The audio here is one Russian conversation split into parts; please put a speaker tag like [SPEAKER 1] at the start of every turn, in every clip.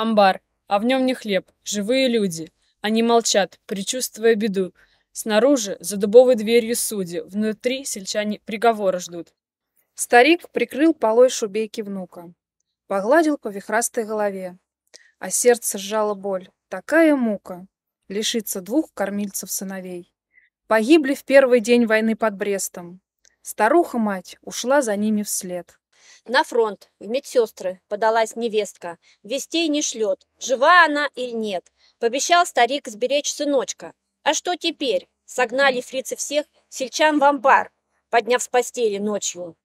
[SPEAKER 1] Амбар, а в нем не хлеб, живые люди. Они молчат, предчувствуя беду. Снаружи, за дубовой дверью судьи, внутри сельчане приговора ждут.
[SPEAKER 2] Старик прикрыл полой шубейки внука. Погладил по вихрастой голове. А сердце сжало боль. Такая мука. Лишиться двух кормильцев сыновей. Погибли в первый день войны под Брестом. Старуха-мать ушла за ними
[SPEAKER 3] вслед. На фронт, в медсестры, подалась невестка. Вестей не шлет, жива она или нет. Пообещал старик сберечь сыночка. А что теперь? Согнали фрицы всех, сельчан в амбар, подняв с постели ночью.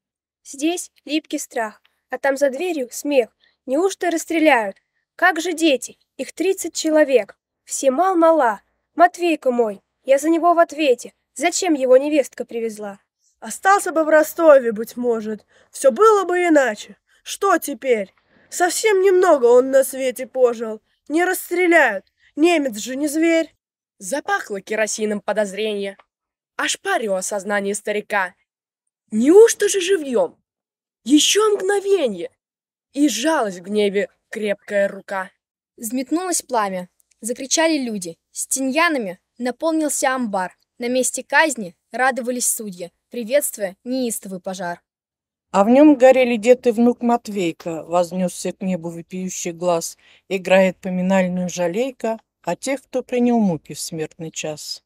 [SPEAKER 3] Здесь липкий страх, а там за дверью смех.
[SPEAKER 4] Неужто расстреляют? Как же дети? Их тридцать человек. Все мал-мала. Матвейка мой, я за него в ответе. Зачем его невестка привезла? Остался бы в Ростове,
[SPEAKER 5] быть может, все было бы иначе. Что теперь? Совсем немного он на свете пожил. Не расстреляют. Немец же не зверь. Запахло
[SPEAKER 6] керосином подозрение. Ошпарило сознание старика. Неужто же живьем? Еще мгновенье. И жалость в гневе крепкая
[SPEAKER 7] рука. Взметнулось пламя. Закричали люди. С тиньянами наполнился амбар. На месте казни радовались судьи приветствуя неистовый пожар.
[SPEAKER 8] А в нем горели дед и внук Матвейка, вознесся к небу вопиющий глаз, играет поминальную жалейка о а тех, кто принял муки в смертный час.